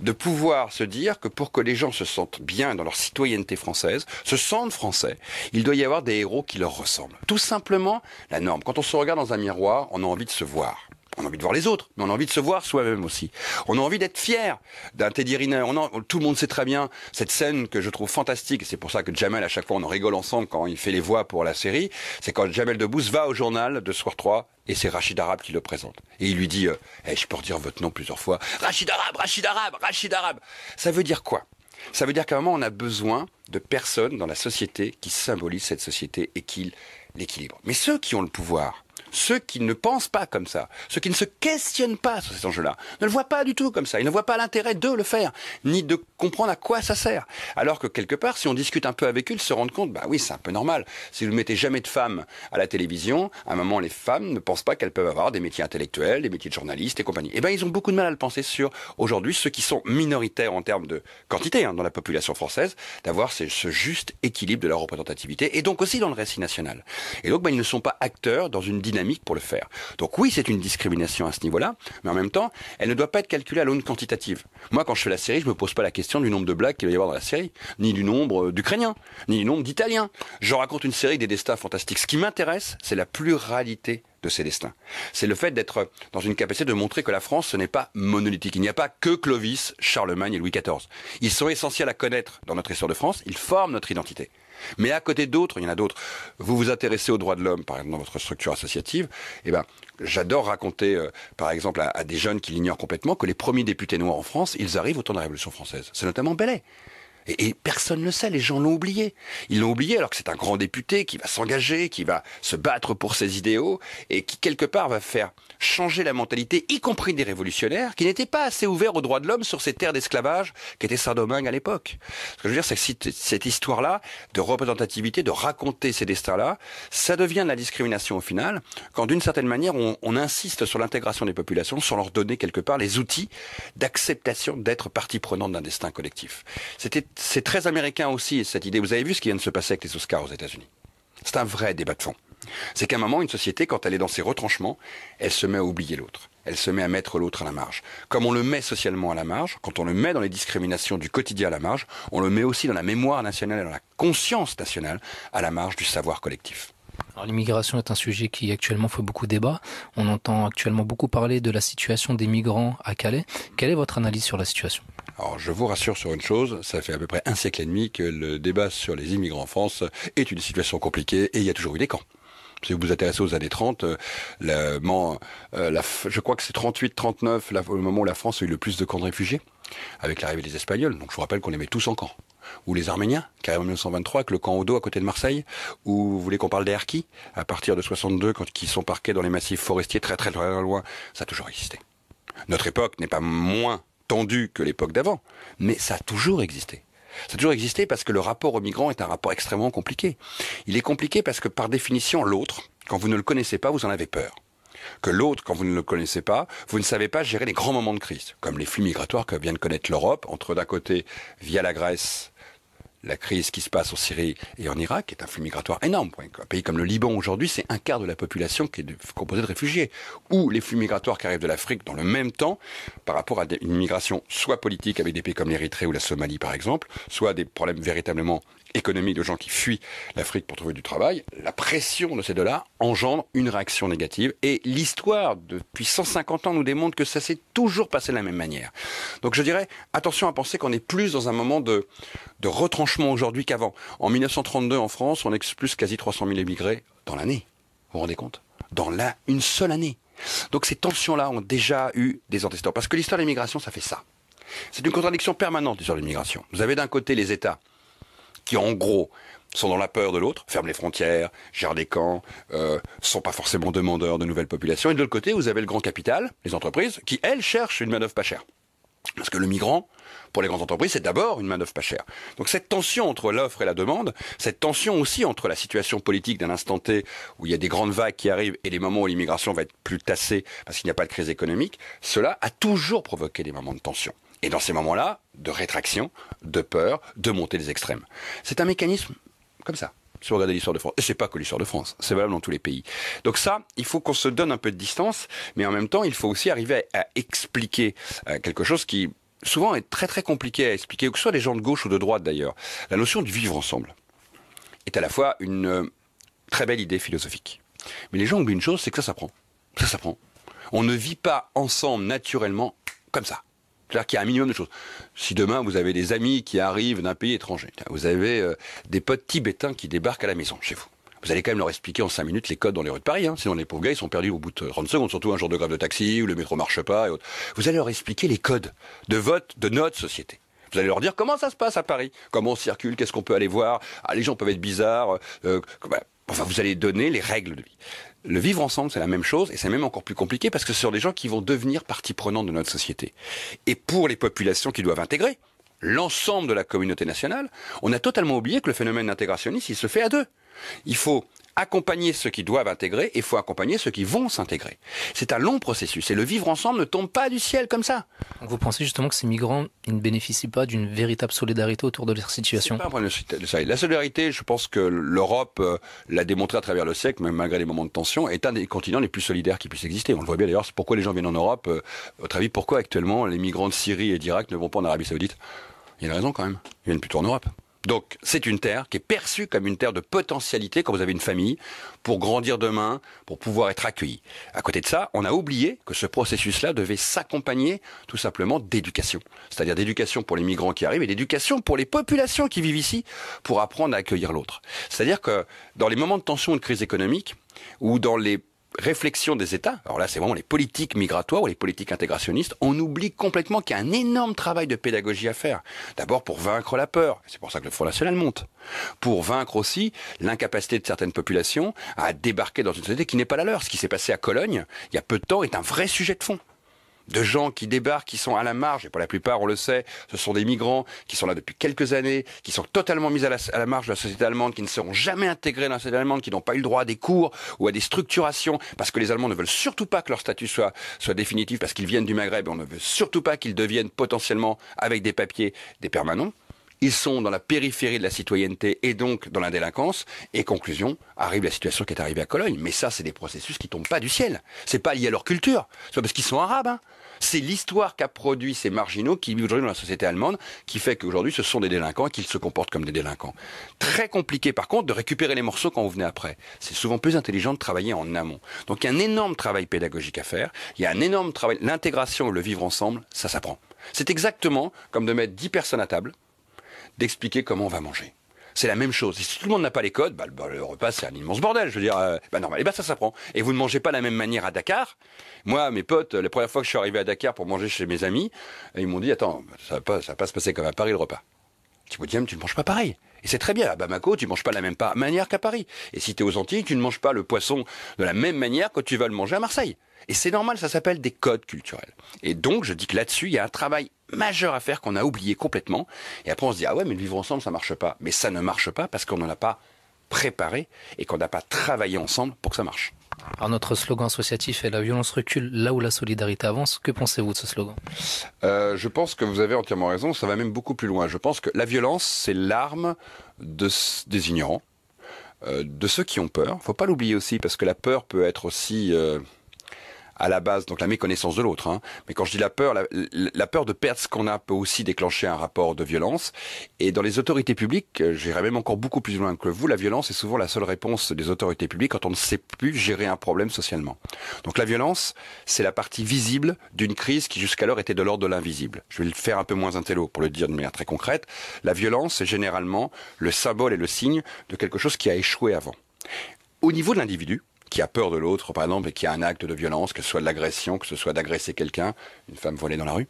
de pouvoir se dire que pour que les gens se sentent bien dans leur citoyenneté française, se sentent français, il doit y avoir des héros qui leur ressemblent. Tout simplement la norme. Quand on se regarde dans un miroir, on a envie de se voir on a envie de voir les autres, mais on a envie de se voir soi-même aussi. On a envie d'être fier d'un Teddy On tout le monde sait très bien cette scène que je trouve fantastique. C'est pour ça que Jamel, à chaque fois, on en rigole ensemble quand il fait les voix pour la série. C'est quand Jamel Debbouze va au journal de Soir 3 et c'est Rachid arabe qui le présente. Et il lui dit, euh, eh, je peux dire votre nom plusieurs fois. Rachid Arab, Rachid Arab, Rachid Arab. Ça veut dire quoi? Ça veut dire qu'à un moment, on a besoin de personnes dans la société qui symbolisent cette société et qui l'équilibrent. Mais ceux qui ont le pouvoir, ceux qui ne pensent pas comme ça, ceux qui ne se questionnent pas sur ces enjeux-là, ne le voient pas du tout comme ça. Ils ne voient pas l'intérêt de le faire, ni de comprendre à quoi ça sert. Alors que quelque part, si on discute un peu avec eux, ils se rendent compte, bah oui, c'est un peu normal. Si vous ne mettez jamais de femmes à la télévision, à un moment, les femmes ne pensent pas qu'elles peuvent avoir des métiers intellectuels, des métiers de journalistes et compagnie. Eh bien, ils ont beaucoup de mal à le penser sur aujourd'hui ceux qui sont minoritaires en termes de quantité hein, dans la population française, d'avoir ce, ce juste équilibre de leur représentativité et donc aussi dans le récit national. Et donc, bah, ils ne sont pas acteurs dans une dynamique pour le faire. Donc oui, c'est une discrimination à ce niveau-là, mais en même temps, elle ne doit pas être calculée à l'aune quantitative. Moi, quand je fais la série, je me pose pas la question du nombre de blagues qu'il va y avoir dans la série, ni du nombre euh, d'Ukrainiens, ni du nombre d'Italiens. Je raconte une série des destins fantastiques. Ce qui m'intéresse, c'est la pluralité de ces destins. C'est le fait d'être dans une capacité de montrer que la France, ce n'est pas monolithique. Il n'y a pas que Clovis, Charlemagne et Louis XIV. Ils sont essentiels à connaître dans notre histoire de France, ils forment notre identité. Mais à côté d'autres, il y en a d'autres. Vous vous intéressez aux droits de l'homme, par exemple, dans votre structure associative. Eh ben, j'adore raconter, euh, par exemple, à, des jeunes qui l'ignorent complètement, que les premiers députés noirs en France, ils arrivent au temps de la Révolution française. C'est notamment Bellet. Et, personne ne sait, les gens l'ont oublié. Ils l'ont oublié alors que c'est un grand député qui va s'engager, qui va se battre pour ses idéaux et qui quelque part va faire changer la mentalité, y compris des révolutionnaires, qui n'étaient pas assez ouverts aux droits de l'homme sur ces terres d'esclavage qu'était Saint-Domingue à l'époque. Ce que je veux dire, c'est que cette histoire-là de représentativité, de raconter ces destins-là, ça devient de la discrimination au final, quand d'une certaine manière, on, insiste sur l'intégration des populations, sans leur donner quelque part les outils d'acceptation d'être partie prenante d'un destin collectif. C'était c'est très américain aussi, cette idée. Vous avez vu ce qui vient de se passer avec les Oscars aux États-Unis. C'est un vrai débat de fond. C'est qu'à un moment, une société, quand elle est dans ses retranchements, elle se met à oublier l'autre. Elle se met à mettre l'autre à la marge. Comme on le met socialement à la marge, quand on le met dans les discriminations du quotidien à la marge, on le met aussi dans la mémoire nationale et dans la conscience nationale à la marge du savoir collectif. l'immigration est un sujet qui actuellement fait beaucoup débat. On entend actuellement beaucoup parler de la situation des migrants à Calais. Quelle est votre analyse sur la situation alors je vous rassure sur une chose, ça fait à peu près un siècle et demi que le débat sur les immigrants en France est une situation compliquée et il y a toujours eu des camps si vous vous intéressez aux années 30, euh, la, euh, je crois que c'est 38-39, le moment où la France a eu le plus de camps de réfugiés, avec l'arrivée des Espagnols. Donc je vous rappelle qu'on les met tous en camp. Ou les Arméniens, carrément en 1923, avec le camp Odo à côté de Marseille. Ou vous voulez qu'on parle des Harkis, à partir de 62, quand ils sont parqués dans les massifs forestiers très très loin. Ça a toujours existé. Notre époque n'est pas moins tendu que l'époque d'avant, mais ça a toujours existé. Ça a toujours existé parce que le rapport aux migrants est un rapport extrêmement compliqué. Il est compliqué parce que par définition, l'autre, quand vous ne le connaissez pas, vous en avez peur. Que l'autre, quand vous ne le connaissez pas, vous ne savez pas gérer les grands moments de crise, comme les flux migratoires que vient de connaître l'Europe, entre d'un côté, via la Grèce, la crise qui se passe en Syrie et en Irak, est un flux migratoire énorme. Un pays comme le Liban aujourd'hui, c'est un quart de la population qui est composée de réfugiés. Ou les flux migratoires qui arrivent de l'Afrique dans le même temps, par rapport à une migration soit politique avec des pays comme l'Érythrée ou la Somalie par exemple, soit des problèmes véritablement économie de gens qui fuient l'Afrique pour trouver du travail, la pression de ces deux-là engendre une réaction négative. Et l'histoire depuis 150 ans nous démontre que ça s'est toujours passé de la même manière. Donc je dirais, attention à penser qu'on est plus dans un moment de, de retranchement aujourd'hui qu'avant. En 1932, en France, on expulse quasi 300 000 émigrés dans l'année. Vous vous rendez compte Dans la, une seule année. Donc ces tensions-là ont déjà eu des antécédents. Parce que l'histoire de l'immigration, ça fait ça. C'est une contradiction permanente sur l'immigration. Vous avez d'un côté les États qui en gros sont dans la peur de l'autre, ferment les frontières, gèrent des camps, euh, sont pas forcément demandeurs de nouvelles populations. Et de l'autre côté, vous avez le grand capital, les entreprises, qui elles cherchent une main d'œuvre pas chère. Parce que le migrant, pour les grandes entreprises, c'est d'abord une main-d'œuvre pas chère. Donc cette tension entre l'offre et la demande, cette tension aussi entre la situation politique d'un instant T où il y a des grandes vagues qui arrivent et les moments où l'immigration va être plus tassée parce qu'il n'y a pas de crise économique, cela a toujours provoqué des moments de tension. Et dans ces moments-là, de rétraction, de peur, de montée des extrêmes. C'est un mécanisme comme ça. Si vous regardez l'histoire de France, et c'est pas que l'histoire de France, c'est valable dans tous les pays. Donc ça, il faut qu'on se donne un peu de distance, mais en même temps, il faut aussi arriver à, expliquer euh, quelque chose qui souvent est très très compliqué à expliquer, que ce soit des gens de gauche ou de droite d'ailleurs. La notion de vivre ensemble est à la fois une euh, très belle idée philosophique. Mais les gens oublient une chose, c'est que ça s'apprend. Ça s'apprend. On ne vit pas ensemble naturellement comme ça cest qu'il y a un minimum de choses. Si demain vous avez des amis qui arrivent d'un pays étranger, vous avez euh, des potes tibétains qui débarquent à la maison chez vous. Vous allez quand même leur expliquer en 5 minutes les codes dans les rues de Paris, hein. sinon les pauvres gars ils sont perdus au bout de 30 secondes, surtout un jour de grève de taxi où le métro marche pas et autres. Vous allez leur expliquer les codes de vote de notre société. Vous allez leur dire comment ça se passe à Paris, comment on circule, qu'est-ce qu'on peut aller voir. Ah, les gens peuvent être bizarres. Euh, Enfin, vous allez donner les règles de vie. Le vivre ensemble, c'est la même chose, et c'est même encore plus compliqué parce que ce sont des gens qui vont devenir partie prenante de notre société. Et pour les populations qui doivent intégrer l'ensemble de la communauté nationale, on a totalement oublié que le phénomène intégrationniste, il se fait à deux. Il faut accompagner ceux qui doivent intégrer et il faut accompagner ceux qui vont s'intégrer. C'est un long processus et le vivre ensemble ne tombe pas du ciel comme ça. Vous pensez justement que ces migrants ils ne bénéficient pas d'une véritable solidarité autour de leur situation pas un problème de solidarité. La solidarité, je pense que l'Europe euh, l'a démontré à travers le siècle, même malgré les moments de tension, est un des continents les plus solidaires qui puissent exister. On le voit bien d'ailleurs, c'est pourquoi les gens viennent en Europe. Euh, votre avis, pourquoi actuellement les migrants de Syrie et d'Irak ne vont pas en Arabie Saoudite Il y a une raison quand même. Ils viennent plutôt en Europe. Donc c'est une terre qui est perçue comme une terre de potentialité quand vous avez une famille pour grandir demain, pour pouvoir être accueilli. À côté de ça, on a oublié que ce processus-là devait s'accompagner tout simplement d'éducation, c'est-à-dire d'éducation pour les migrants qui arrivent et d'éducation pour les populations qui vivent ici pour apprendre à accueillir l'autre. C'est-à-dire que dans les moments de tension ou de crise économique ou dans les réflexion des États, alors là c'est vraiment les politiques migratoires ou les politiques intégrationnistes, on oublie complètement qu'il y a un énorme travail de pédagogie à faire. D'abord pour vaincre la peur, c'est pour ça que le Front National monte. Pour vaincre aussi l'incapacité de certaines populations à débarquer dans une société qui n'est pas la leur. Ce qui s'est passé à Cologne, il y a peu de temps, est un vrai sujet de fond de gens qui débarquent, qui sont à la marge, et pour la plupart, on le sait, ce sont des migrants qui sont là depuis quelques années, qui sont totalement mis à la, marge de la société allemande, qui ne seront jamais intégrés dans la société allemande, qui n'ont pas eu le droit à des cours ou à des structurations, parce que les Allemands ne veulent surtout pas que leur statut soit, soit définitif, parce qu'ils viennent du Maghreb, et on ne veut surtout pas qu'ils deviennent potentiellement, avec des papiers, des permanents ils sont dans la périphérie de la citoyenneté et donc dans la délinquance. Et conclusion, arrive la situation qui est arrivée à Cologne. Mais ça, c'est des processus qui tombent pas du ciel. C'est pas lié à leur culture. C'est pas parce qu'ils sont arabes. Hein. C'est l'histoire qu'a produit ces marginaux qui vivent aujourd'hui dans la société allemande qui fait qu'aujourd'hui ce sont des délinquants et qu'ils se comportent comme des délinquants. Très compliqué par contre de récupérer les morceaux quand vous venez après. C'est souvent plus intelligent de travailler en amont. Donc il y a un énorme travail pédagogique à faire, il y a un énorme travail, l'intégration et le vivre ensemble, ça s'apprend. C'est exactement comme de mettre 10 personnes à table d'expliquer comment on va manger. C'est la même chose. Et si tout le monde n'a pas les codes, bah, le repas c'est un immense bordel. Je veux dire, euh, bah, normal. Et bah ça s'apprend. Et vous ne mangez pas de la même manière à Dakar. Moi, mes potes, la première fois que je suis arrivé à Dakar pour manger chez mes amis, ils m'ont dit attends, ça va va pas se passer comme à Paris le repas. Tu me dis, tu ne manges pas pareil. Et c'est très bien. À Bamako, tu ne manges pas de la même manière qu'à Paris. Et si tu es aux Antilles, tu ne manges pas le poisson de la même manière que tu vas le manger à Marseille. Et c'est normal, ça s'appelle des codes culturels. Et donc, je dis que là-dessus, il y a un travail majeure affaire qu'on a oublié complètement. Et après, on se dit, ah ouais, mais vivre ensemble, ça marche pas. Mais ça ne marche pas parce qu'on n'en a pas préparé et qu'on n'a pas travaillé ensemble pour que ça marche. Alors notre slogan associatif est la violence recule là où la solidarité avance. Que pensez-vous de ce slogan euh, Je pense que vous avez entièrement raison, ça va même beaucoup plus loin. Je pense que la violence, c'est l'arme de, des ignorants, euh, de ceux qui ont peur. Il Faut pas l'oublier aussi, parce que la peur peut être aussi... Euh, à la base donc la méconnaissance de l'autre. Hein. Mais quand je dis la peur, la, peur de perdre ce qu'on a peut aussi déclencher un rapport de violence. Et dans les autorités publiques, euh, j'irais même encore beaucoup plus loin que vous, la violence est souvent la seule réponse des autorités publiques quand on ne sait plus gérer un problème socialement. Donc la violence, c'est la partie visible d'une crise qui jusqu'alors était de l'ordre de l'invisible. Je vais le faire un peu moins intello pour le dire de manière très concrète. La violence, est généralement le symbole et le signe de quelque chose qui a échoué avant. Au niveau de l'individu, qui a peur de l'autre, par exemple, et qui a un acte de violence, que ce soit de l'agression, que ce soit d'agresser quelqu'un, une femme volée dans la rue,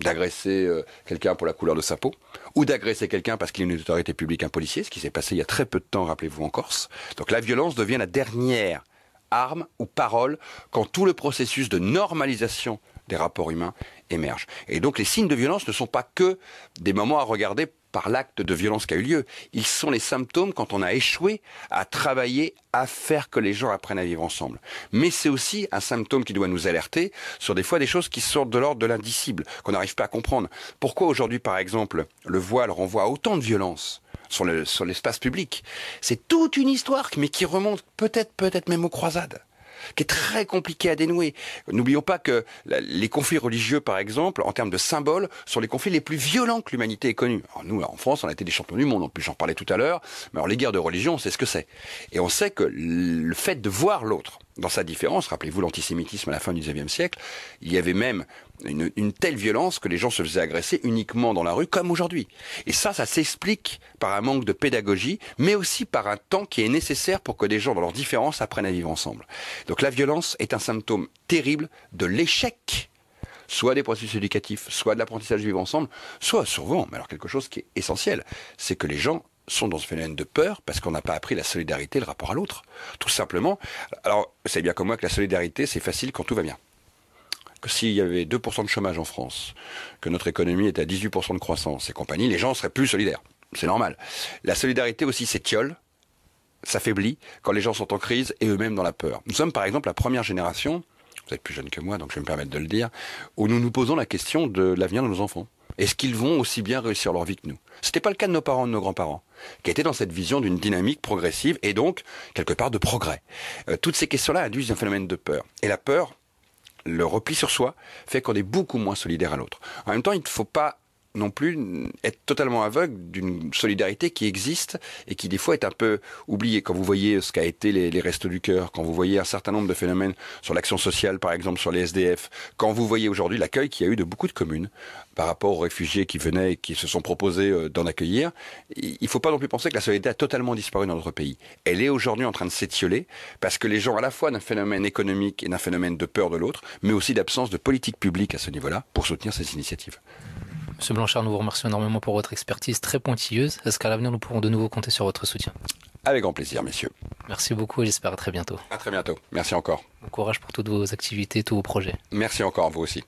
d'agresser euh, quelqu'un pour la couleur de sa peau, ou d'agresser quelqu'un parce qu'il est une autorité publique, un policier, ce qui s'est passé il y a très peu de temps, rappelez-vous, en Corse. Donc la violence devient la dernière arme ou parole quand tout le processus de normalisation des rapports humains émerge. Et donc les signes de violence ne sont pas que des moments à regarder par l'acte de violence qui a eu lieu. Ils sont les symptômes quand on a échoué à travailler, à faire que les gens apprennent à vivre ensemble. Mais c'est aussi un symptôme qui doit nous alerter sur des fois des choses qui sortent de l'ordre de l'indicible, qu'on n'arrive pas à comprendre. Pourquoi aujourd'hui, par exemple, le voile renvoie autant de violence sur l'espace public C'est toute une histoire, mais qui remonte peut-être, peut-être même aux croisades qui est très compliqué à dénouer. N'oublions pas que les conflits religieux, par exemple, en termes de symboles, sont les conflits les plus violents que l'humanité ait connus. nous, en France, on a été des champions du monde, on peut j'en parlais tout à l'heure, mais alors les guerres de religion, on sait ce que c'est. Et on sait que le fait de voir l'autre, dans sa différence, rappelez-vous l'antisémitisme à la fin du XIXe siècle, il y avait même une, telle violence que les gens se faisaient agresser uniquement dans la rue, comme aujourd'hui. Et ça, ça s'explique par un manque de pédagogie, mais aussi par un temps qui est nécessaire pour que des gens, dans leur différence, apprennent à vivre ensemble. Donc la violence est un symptôme terrible de l'échec soit des processus éducatifs, soit de l'apprentissage vivre ensemble, soit souvent, mais alors quelque chose qui est essentiel, c'est que les gens sont dans ce phénomène de peur parce qu'on n'a pas appris la solidarité, le rapport à l'autre. Tout simplement. Alors, savez bien comme moi que la solidarité, c'est facile quand tout va bien. Que s'il y avait 2% de chômage en France, que notre économie est à 18% de croissance et compagnie, les gens seraient plus solidaires. C'est normal. La solidarité aussi s'étiole, s'affaiblit quand les gens sont en crise et eux-mêmes dans la peur. Nous sommes par exemple la première génération, vous êtes plus jeune que moi, donc je vais me permettre de le dire, où nous nous posons la question de l'avenir de nos enfants. Est-ce qu'ils vont aussi bien réussir leur vie que nous Ce n'était pas le cas de nos parents, de nos grands-parents, qui étaient dans cette vision d'une dynamique progressive et donc quelque part de progrès. Euh, toutes ces questions-là induisent un phénomène de peur. Et la peur, le repli sur soi, fait qu'on est beaucoup moins solidaire à l'autre. En même temps, il ne faut pas non plus être totalement aveugle d'une solidarité qui existe et qui des fois est un peu oubliée. Quand vous voyez ce qu'a été les, les Restos du Cœur, quand vous voyez un certain nombre de phénomènes sur l'action sociale, par exemple sur les SDF, quand vous voyez aujourd'hui l'accueil qu'il y a eu de beaucoup de communes par rapport aux réfugiés qui venaient et qui se sont proposés euh, d'en accueillir, il ne faut pas non plus penser que la solidarité a totalement disparu dans notre pays. Elle est aujourd'hui en train de s'étioler parce que les gens à la fois d'un phénomène économique et d'un phénomène de peur de l'autre, mais aussi d'absence de politique publique à ce niveau-là pour soutenir ces initiatives. Monsieur Blanchard, nous vous remercions énormément pour votre expertise très pointilleuse. Est-ce qu'à l'avenir, nous pourrons de nouveau compter sur votre soutien Avec grand plaisir, messieurs. Merci beaucoup et j'espère à très bientôt. À très bientôt. Merci encore. Bon courage pour toutes vos activités, tous vos projets. Merci encore, vous aussi.